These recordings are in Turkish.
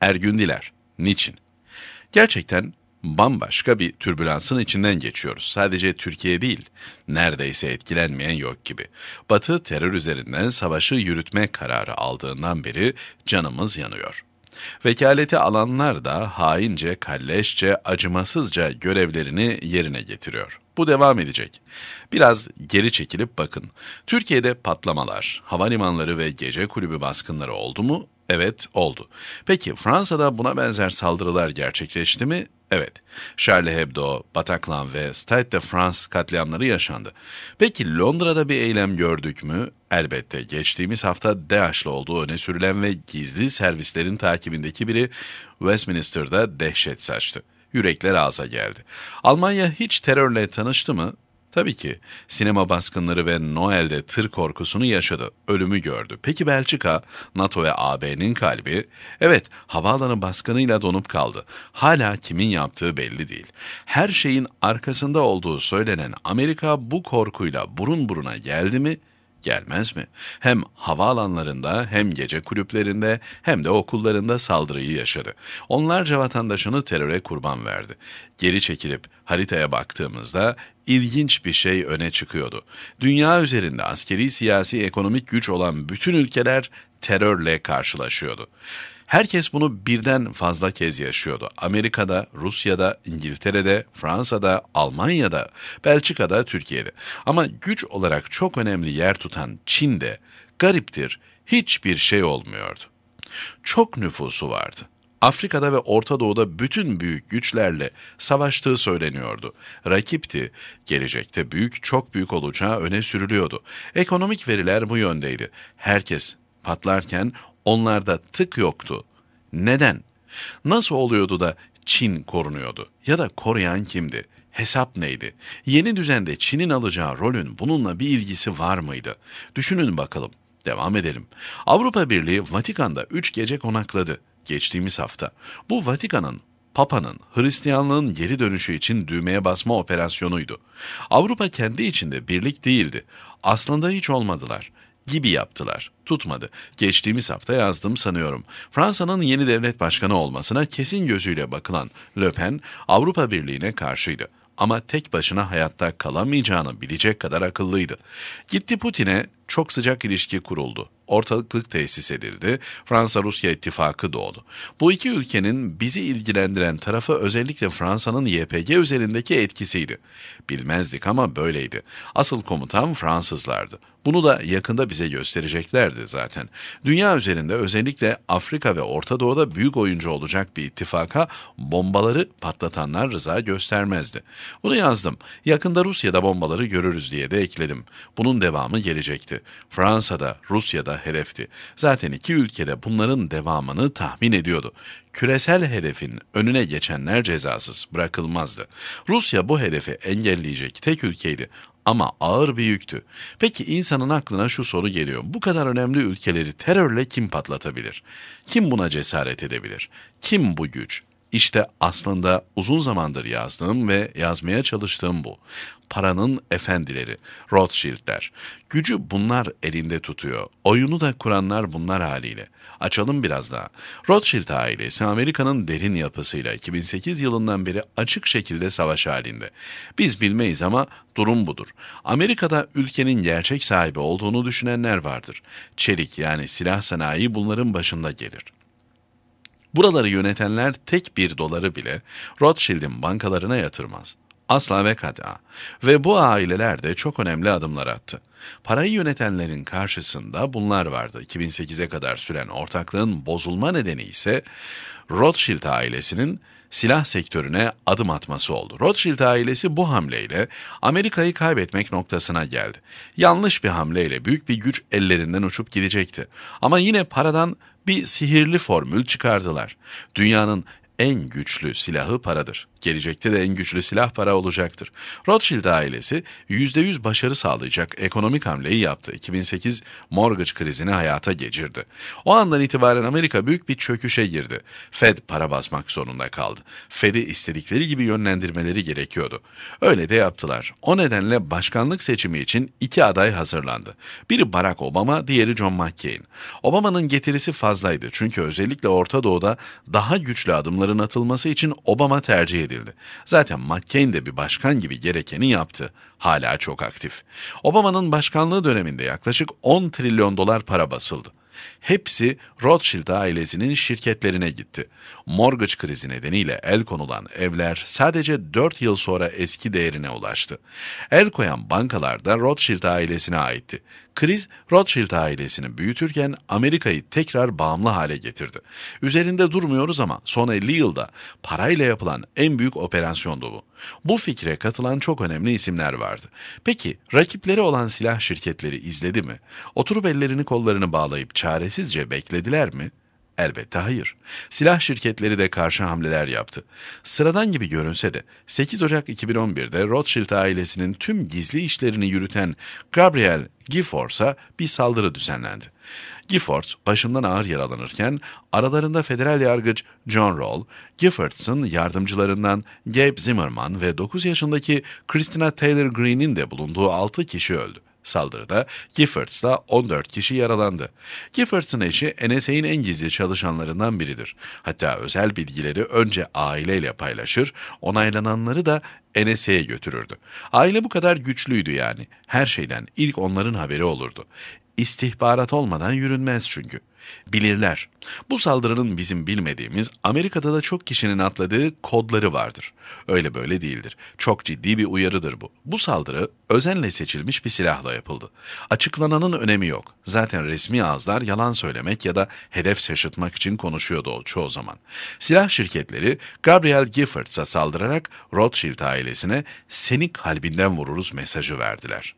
Ergün Diler. Niçin? Gerçekten bambaşka bir türbülansın içinden geçiyoruz. Sadece Türkiye değil, neredeyse etkilenmeyen yok gibi. Batı terör üzerinden savaşı yürütme kararı aldığından beri canımız yanıyor. Vekaleti alanlar da haince, kalleşçe, acımasızca görevlerini yerine getiriyor. Bu devam edecek. Biraz geri çekilip bakın. Türkiye'de patlamalar, havalimanları ve gece kulübü baskınları oldu mu? Evet, oldu. Peki Fransa'da buna benzer saldırılar gerçekleşti mi? Evet. Charlie Hebdo, Bataclan ve Stade de France katliamları yaşandı. Peki Londra'da bir eylem gördük mü? Elbette geçtiğimiz hafta DAEŞ'lı olduğu öne sürülen ve gizli servislerin takibindeki biri Westminster'da dehşet saçtı. Yürekler ağza geldi. Almanya hiç terörle tanıştı mı? Tabii ki sinema baskınları ve Noel'de tır korkusunu yaşadı, ölümü gördü. Peki Belçika, NATO ve AB'nin kalbi? Evet, havaalanı baskınıyla donup kaldı. Hala kimin yaptığı belli değil. Her şeyin arkasında olduğu söylenen Amerika bu korkuyla burun buruna geldi mi? Gelmez mi? Hem havaalanlarında hem gece kulüplerinde hem de okullarında saldırıyı yaşadı. Onlarca vatandaşını teröre kurban verdi. Geri çekilip haritaya baktığımızda ilginç bir şey öne çıkıyordu. Dünya üzerinde askeri, siyasi, ekonomik güç olan bütün ülkeler terörle karşılaşıyordu. Herkes bunu birden fazla kez yaşıyordu. Amerika'da, Rusya'da, İngiltere'de, Fransa'da, Almanya'da, Belçika'da, Türkiye'de. Ama güç olarak çok önemli yer tutan Çin'de gariptir hiçbir şey olmuyordu. Çok nüfusu vardı. Afrika'da ve Orta Doğu'da bütün büyük güçlerle savaştığı söyleniyordu. Rakipti. Gelecekte büyük çok büyük olacağı öne sürülüyordu. Ekonomik veriler bu yöndeydi. Herkes patlarken onlarda tık yoktu. Neden? Nasıl oluyordu da Çin korunuyordu? Ya da koruyan kimdi? Hesap neydi? Yeni düzende Çin'in alacağı rolün bununla bir ilgisi var mıydı? Düşünün bakalım. Devam edelim. Avrupa Birliği Vatikan'da 3 gece konakladı geçtiğimiz hafta bu Vatikan'ın Papa'nın Hristiyanlığın geri dönüşü için düğmeye basma operasyonuydu. Avrupa kendi içinde birlik değildi. Aslında hiç olmadılar gibi yaptılar. Tutmadı. Geçtiğimiz hafta yazdım sanıyorum. Fransa'nın yeni devlet başkanı olmasına kesin gözüyle bakılan Le Pen Avrupa Birliği'ne karşıydı ama tek başına hayatta kalamayacağını bilecek kadar akıllıydı. Gitti Putin'e çok sıcak ilişki kuruldu ortaklık tesis edildi. Fransa-Rusya ittifakı doğdu. Bu iki ülkenin bizi ilgilendiren tarafı özellikle Fransa'nın YPG üzerindeki etkisiydi. Bilmezdik ama böyleydi. Asıl komutan Fransızlardı. Bunu da yakında bize göstereceklerdi zaten. Dünya üzerinde özellikle Afrika ve Orta Doğu'da büyük oyuncu olacak bir ittifaka bombaları patlatanlar rıza göstermezdi. Bunu yazdım. Yakında Rusya'da bombaları görürüz diye de ekledim. Bunun devamı gelecekti. Fransa'da, Rusya'da hedefti. Zaten iki ülkede bunların devamını tahmin ediyordu. Küresel hedefin önüne geçenler cezasız bırakılmazdı. Rusya bu hedefi engelleyecek tek ülkeydi ama ağır bir yüktü. Peki insanın aklına şu soru geliyor. Bu kadar önemli ülkeleri terörle kim patlatabilir? Kim buna cesaret edebilir? Kim bu güç? İşte aslında uzun zamandır yazdığım ve yazmaya çalıştığım bu. Paranın efendileri, Rothschildler. Gücü bunlar elinde tutuyor. Oyunu da kuranlar bunlar haliyle. Açalım biraz daha. Rothschild ailesi Amerika'nın derin yapısıyla 2008 yılından beri açık şekilde savaş halinde. Biz bilmeyiz ama durum budur. Amerika'da ülkenin gerçek sahibi olduğunu düşünenler vardır. Çelik yani silah sanayi bunların başında gelir. Buraları yönetenler tek bir doları bile Rothschild'in bankalarına yatırmaz. Asla ve kada. Ve bu aileler de çok önemli adımlar attı. Parayı yönetenlerin karşısında bunlar vardı. 2008'e kadar süren ortaklığın bozulma nedeni ise Rothschild ailesinin silah sektörüne adım atması oldu. Rothschild ailesi bu hamleyle Amerika'yı kaybetmek noktasına geldi. Yanlış bir hamleyle büyük bir güç ellerinden uçup gidecekti. Ama yine paradan bir sihirli formül çıkardılar. Dünyanın en güçlü silahı paradır. Gelecekte de en güçlü silah para olacaktır. Rothschild ailesi %100 başarı sağlayacak ekonomik hamleyi yaptı. 2008 mortgage krizini hayata geçirdi. O andan itibaren Amerika büyük bir çöküşe girdi. Fed para basmak zorunda kaldı. Fed'i istedikleri gibi yönlendirmeleri gerekiyordu. Öyle de yaptılar. O nedenle başkanlık seçimi için iki aday hazırlandı. Biri Barack Obama, diğeri John McCain. Obama'nın getirisi fazlaydı çünkü özellikle Orta Doğu'da daha güçlü adımları adımların atılması için Obama tercih edildi. Zaten McCain de bir başkan gibi gerekeni yaptı. Hala çok aktif. Obama'nın başkanlığı döneminde yaklaşık 10 trilyon dolar para basıldı. Hepsi Rothschild ailesinin şirketlerine gitti. Mortgage krizi nedeniyle el konulan evler sadece 4 yıl sonra eski değerine ulaştı. El koyan bankalar da Rothschild ailesine aitti. Kriz Rothschild ailesini büyütürken Amerika'yı tekrar bağımlı hale getirdi. Üzerinde durmuyoruz ama son 50 yılda parayla yapılan en büyük operasyondu bu. Bu fikre katılan çok önemli isimler vardı. Peki rakipleri olan silah şirketleri izledi mi? Oturup ellerini kollarını bağlayıp çaresizce beklediler mi? Elbette hayır. Silah şirketleri de karşı hamleler yaptı. Sıradan gibi görünse de 8 Ocak 2011'de Rothschild ailesinin tüm gizli işlerini yürüten Gabriel Giffords'a bir saldırı düzenlendi. Giffords başından ağır yaralanırken aralarında federal yargıç John Roll, Giffords'ın yardımcılarından Gabe Zimmerman ve 9 yaşındaki Christina Taylor Green'in de bulunduğu 6 kişi öldü. Saldırıda Giffords'ta 14 kişi yaralandı. Giffords'ın eşi NSA'in en gizli çalışanlarından biridir. Hatta özel bilgileri önce aileyle paylaşır, onaylananları da NSA'ya götürürdü. Aile bu kadar güçlüydü yani. Her şeyden ilk onların haberi olurdu. İstihbarat olmadan yürünmez çünkü. Bilirler. Bu saldırının bizim bilmediğimiz Amerika'da da çok kişinin atladığı kodları vardır. Öyle böyle değildir. Çok ciddi bir uyarıdır bu. Bu saldırı özenle seçilmiş bir silahla yapıldı. Açıklananın önemi yok. Zaten resmi ağızlar yalan söylemek ya da hedef şaşırtmak için konuşuyordu o çoğu zaman. Silah şirketleri Gabriel Giffords'a saldırarak Rothschild ailesine seni kalbinden vururuz mesajı verdiler.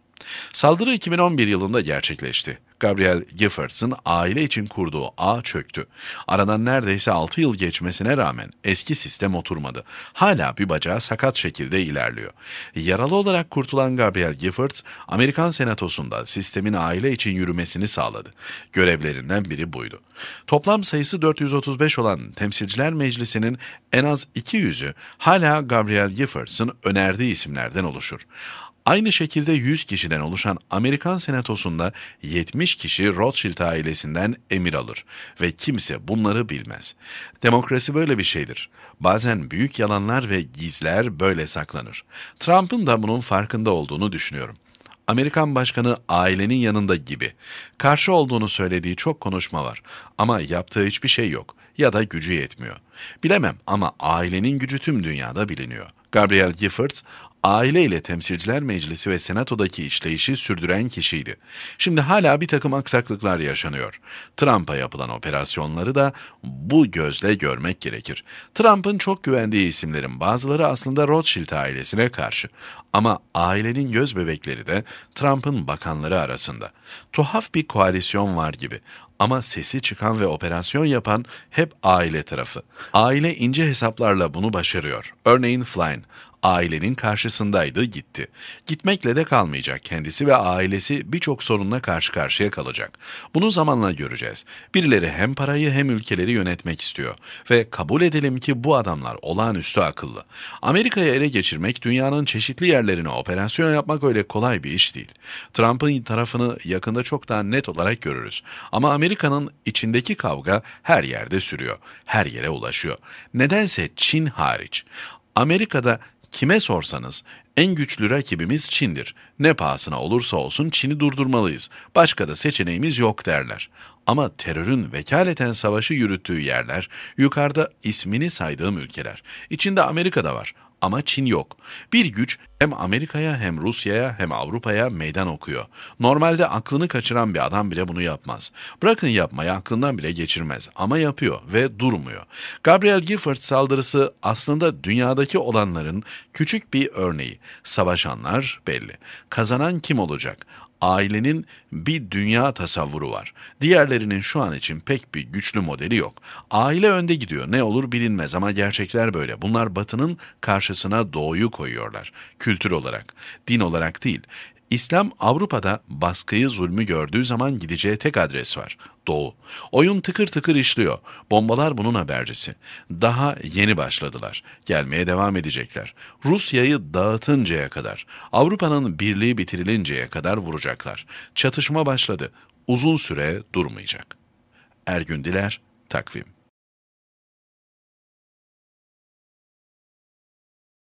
Saldırı 2011 yılında gerçekleşti. Gabriel Giffords'ın aile için kurduğu ağ çöktü. Aradan neredeyse 6 yıl geçmesine rağmen eski sistem oturmadı. Hala bir bacağı sakat şekilde ilerliyor. Yaralı olarak kurtulan Gabriel Giffords, Amerikan Senatosu'nda sistemin aile için yürümesini sağladı. Görevlerinden biri buydu. Toplam sayısı 435 olan Temsilciler Meclisi'nin en az 200'ü hala Gabriel Giffords'ın önerdiği isimlerden oluşur. Aynı şekilde 100 kişiden oluşan Amerikan Senatosu'nda 70 kişi Rothschild ailesinden emir alır ve kimse bunları bilmez. Demokrasi böyle bir şeydir. Bazen büyük yalanlar ve gizler böyle saklanır. Trump'ın da bunun farkında olduğunu düşünüyorum. Amerikan başkanı ailenin yanında gibi. Karşı olduğunu söylediği çok konuşma var ama yaptığı hiçbir şey yok ya da gücü yetmiyor. Bilemem ama ailenin gücü tüm dünyada biliniyor. Gabriel Giffords, aile ile Temsilciler Meclisi ve Senato'daki işleyişi sürdüren kişiydi. Şimdi hala bir takım aksaklıklar yaşanıyor. Trump'a yapılan operasyonları da bu gözle görmek gerekir. Trump'ın çok güvendiği isimlerin bazıları aslında Rothschild ailesine karşı ama ailenin göz bebekleri de Trump'ın bakanları arasında. Tuhaf bir koalisyon var gibi ama sesi çıkan ve operasyon yapan hep aile tarafı. Aile ince hesaplarla bunu başarıyor. Örneğin Flynn, ailenin karşısındaydı gitti. Gitmekle de kalmayacak. Kendisi ve ailesi birçok sorunla karşı karşıya kalacak. Bunu zamanla göreceğiz. Birileri hem parayı hem ülkeleri yönetmek istiyor. Ve kabul edelim ki bu adamlar olağanüstü akıllı. Amerika'yı ele geçirmek, dünyanın çeşitli yerlerine operasyon yapmak öyle kolay bir iş değil. Trump'ın tarafını yakında çok daha net olarak görürüz. Ama Amerika Amerika'nın içindeki kavga her yerde sürüyor, her yere ulaşıyor. Nedense Çin hariç. Amerika'da kime sorsanız en güçlü rakibimiz Çin'dir. Ne pahasına olursa olsun Çin'i durdurmalıyız. Başka da seçeneğimiz yok derler. Ama terörün vekaleten savaşı yürüttüğü yerler, yukarıda ismini saydığım ülkeler. İçinde Amerika da var, ama Çin yok. Bir güç hem Amerika'ya hem Rusya'ya hem Avrupa'ya meydan okuyor. Normalde aklını kaçıran bir adam bile bunu yapmaz. Bırakın yapmayı aklından bile geçirmez ama yapıyor ve durmuyor. Gabriel Gifford saldırısı aslında dünyadaki olanların küçük bir örneği. Savaşanlar belli. Kazanan kim olacak? ailenin bir dünya tasavvuru var. Diğerlerinin şu an için pek bir güçlü modeli yok. Aile önde gidiyor ne olur bilinmez ama gerçekler böyle. Bunlar batının karşısına doğuyu koyuyorlar. Kültür olarak, din olarak değil. İslam Avrupa'da baskıyı zulmü gördüğü zaman gideceği tek adres var. Doğu. Oyun tıkır tıkır işliyor. Bombalar bunun habercisi. Daha yeni başladılar. Gelmeye devam edecekler. Rusya'yı dağıtıncaya kadar, Avrupa'nın birliği bitirilinceye kadar vuracaklar. Çatışma başladı. Uzun süre durmayacak. Ergün Diler, Takvim